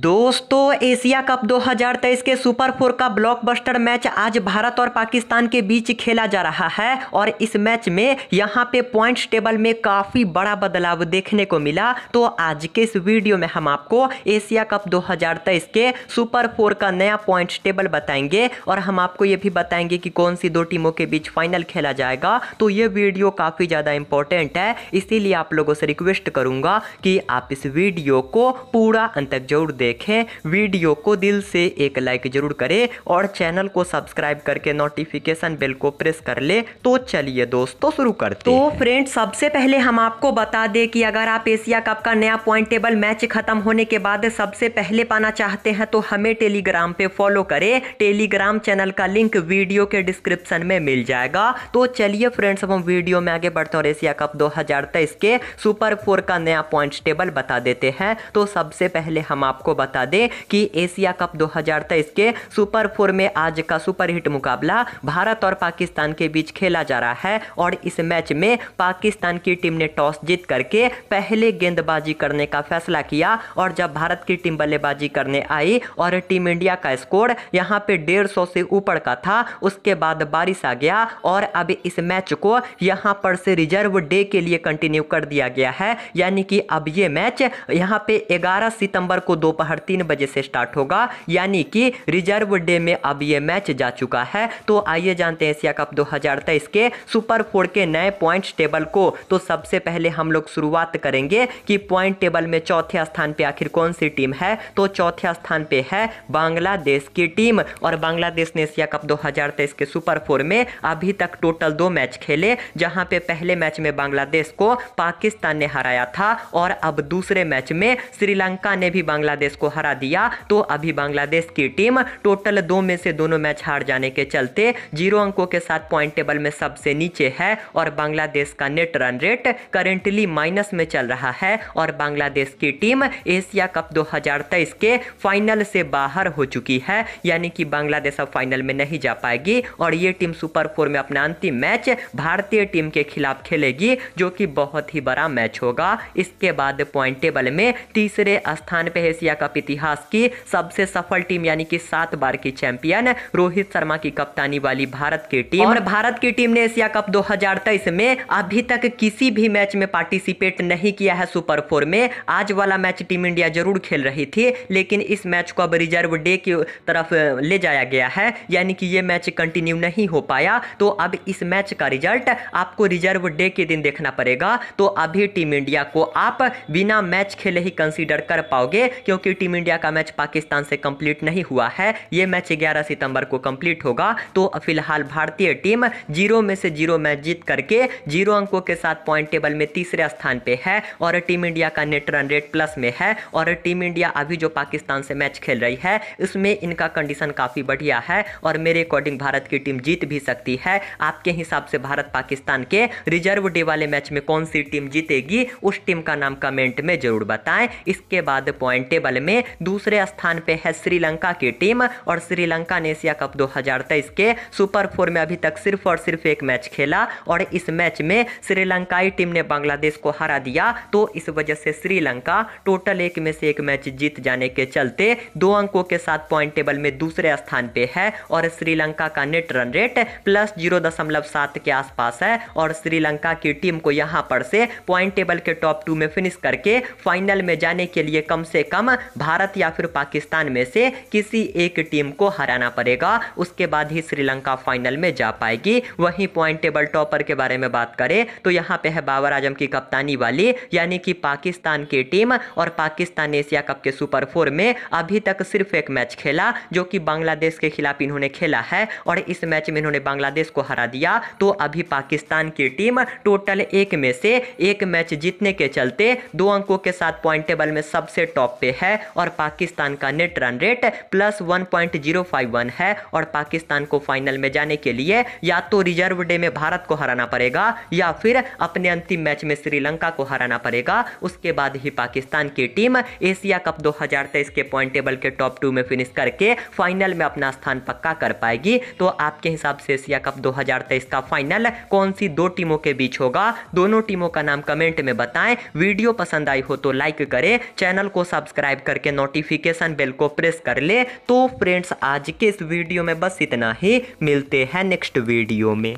do दोस्तों Asia cup 2023 के super four का ब्लॉकबस्टर मैच आज भारत और पाकिस्तान के बीच खेला जा रहा है और इस मैच में यहाँ पे पॉइंट्स टेबल में काफी बड़ा बदलाव देखने को मिला तो आज के इस वीडियो में हम आपको एशिया कप 2023 के सुपर फोर का नया पॉइंट्स टेबल बताएंगे और हम आपको ये भी बताएंगे कि कौन सी दो टीमों के बीच फाइनल खेला जाएगा तो ये वीडियो काफी ज्यादा इंपॉर्टेंट है इसीलिए आप लोगों से रिक्वेस्ट करूंगा कि आप इस वीडियो को पूरा अंत तक जरूर देखें हैं वीडियो को दिल से एक लाइक जरूर करें और चैनल को सब्सक्राइब करके नोटिफिकेशन बेल को प्रेस कर ले तो चलिए दोस्तों शुरू करते तो फ्रेंड सबसे पहले हम आपको बता दें कि अगर आप एशिया कप का नया पॉइंट टेबल मैच खत्म होने के बाद सबसे पहले पाना चाहते हैं तो हमें टेलीग्राम पे फॉलो करें टेलीग्राम चैनल का लिंक वीडियो के डिस्क्रिप्शन में मिल जाएगा तो चलिए फ्रेंड्स हम वीडियो में आगे बढ़ते हैं एशिया कप दो के सुपर फोर का नया पॉइंट टेबल बता देते हैं तो सबसे पहले हम आपको बता दें कि एशिया कप 2023 के सुपर फोर में आज का सुपर हिट मुकाबला भारत और पाकिस्तान के बीच खेला जा रहा है और इस मैच में पाकिस्तान की टीम ने टॉस जीत करके पहले गेंदबाजी करने का फैसला किया और जब भारत की टीम बल्लेबाजी करने आई और टीम इंडिया का स्कोर यहाँ पे डेढ़ सौ से ऊपर का था उसके बाद बारिश आ गया और अब इस मैच को यहाँ पर से रिजर्व डे के लिए कंटिन्यू कर दिया गया है यानी कि अब ये मैच यहाँ पे 11 सितंबर को दोपहर तीन तीन बजे से स्टार्ट होगा यानी कि रिजर्व डे में अब ये मैच जा चुका है तो आइए जानते हैं एशिया कप दो के सुपर फोर के नए पॉइंट टेबल को तो सबसे पहले हम लोग शुरुआत करेंगे कि पॉइंट टेबल में चौथे स्थान पर आखिर कौन सी टीम है तो चौथे स्थान पर है बांग्लादेश की टीम और बांग्लादेश ने एशिया कप दो के सुपर फोर में अभी तक टोटल दो मैच खेले जहां पे पहले मैच में बांग्लादेश को पाकिस्तान ने हराया था और अब दूसरे मैच में श्रीलंका ने भी बांग्लादेश को हरा मौका दिया तो अभी बांग्लादेश की टीम टोटल दो में से दोनों मैच हार जाने के चलते जीरो अंकों के साथ पॉइंट टेबल में सबसे नीचे है और बांग्लादेश का net run rate currently minus में चल रहा है और बांग्लादेश की टीम एशिया कप 2023 के फाइनल से बाहर हो चुकी है यानी कि बांग्लादेश अब फाइनल में नहीं जा पाएगी और ये टीम सुपर फोर में अपना अंतिम मैच भारतीय टीम के खिलाफ खेलेगी जो कि बहुत ही बड़ा मैच होगा इसके बाद पॉइंट टेबल में तीसरे स्थान पर एशिया कप इतिहास की सबसे सफल टीम यानी कि सात बार की चैंपियन रोहित शर्मा की कप्तानी वाली भारत की टीम और भारत की टीम ने एशिया कप 2023 में अभी तक किसी भी मैच में पार्टिसिपेट नहीं किया है सुपर फोर में आज वाला मैच टीम इंडिया जरूर खेल रही थी लेकिन इस मैच को अब रिजर्व डे की तरफ ले जाया गया है यानी कि ये मैच कंटिन्यू नहीं हो पाया तो अब इस मैच का रिजल्ट आपको रिजर्व डे के दिन देखना पड़ेगा तो अभी टीम इंडिया को आप बिना मैच खेले ही कंसीडर कर पाओगे क्योंकि टीम इंडिया का मैच पाकिस्तान से कंप्लीट नहीं हुआ है ये मैच ग्यारह सितंबर को कंप्लीट होगा तो फिलहाल भारतीय टीम जीरो में से जीरो मैच जीत करके जीरो अंकों के साथ पॉइंट टेबल में तीसरे स्थान पे है और टीम इंडिया का नेट रन रेट प्लस में है और टीम इंडिया अभी जो पाकिस्तान से मैच खेल रही है उसमें इनका कंडीशन काफ़ी बढ़िया है और मेरे अकॉर्डिंग भारत की टीम जीत भी सकती है आपके हिसाब से भारत पाकिस्तान के रिजर्व डे वाले मैच में कौन सी टीम जीतेगी उस टीम का नाम कमेंट में जरूर बताएं इसके बाद पॉइंट टेबल में दूसरे स्थान पे है श्रीलंका की टीम और श्रीलंका ने एशिया कप 2023 के सुपर फोर में अभी तक सिर्फ और सिर्फ एक मैच खेला और इस मैच में श्रीलंकाई टीम ने बांग्लादेश को हरा दिया तो इस वजह से श्रीलंका टोटल एक में से एक मैच जीत जाने के चलते दो अंकों के साथ पॉइंट टेबल में दूसरे स्थान पे है और श्रीलंका का net run rate plus zero दशमलव सात के आसपास है और श्रीलंका की टीम को यहां पर से पॉइंट टेबल के टॉप टू में फिनिश करके फाइनल में जाने के लिए कम से कम भारत भारत या फिर पाकिस्तान में से किसी एक टीम को हराना पड़ेगा उसके बाद ही श्रीलंका फाइनल में जा पाएगी वहीं पॉइंट टेबल टॉपर के बारे में बात करें तो यहाँ पे है बाबर आजम की कप्तानी वाली यानी कि पाकिस्तान की टीम और पाकिस्तान एशिया कप के सुपर फोर में अभी तक सिर्फ एक मैच खेला जो कि बांग्लादेश के खिलाफ इन्होंने खेला है और इस मैच में इन्होंने बांग्लादेश को हरा दिया तो अभी पाकिस्तान की टीम टोटल एक में से एक मैच जीतने के चलते दो अंकों के साथ पॉइंट टेबल में सबसे टॉप पे है और पाकिस्तान का net run rate plus one point zero five one है और पाकिस्तान को फाइनल में जाने के लिए या तो रिजर्व डे में भारत को हराना पड़ेगा या फिर अपने अंतिम मैच में श्रीलंका को हराना पड़ेगा उसके बाद ही पाकिस्तान की टीम एशिया कप 2023 के पॉइंट टेबल के टॉप टू में फिनिश करके फाइनल में अपना स्थान पक्का कर पाएगी तो आपके हिसाब से एशिया कप 2023 का फाइनल कौन सी दो टीमों के बीच होगा दोनों टीमों का नाम कमेंट में बताएं वीडियो पसंद आई हो तो लाइक करें चैनल को सब्सक्राइब करके नोटिफिकेशन बेल को प्रेस कर ले तो फ्रेंड्स आज के इस वीडियो में बस इतना ही मिलते हैं नेक्स्ट वीडियो में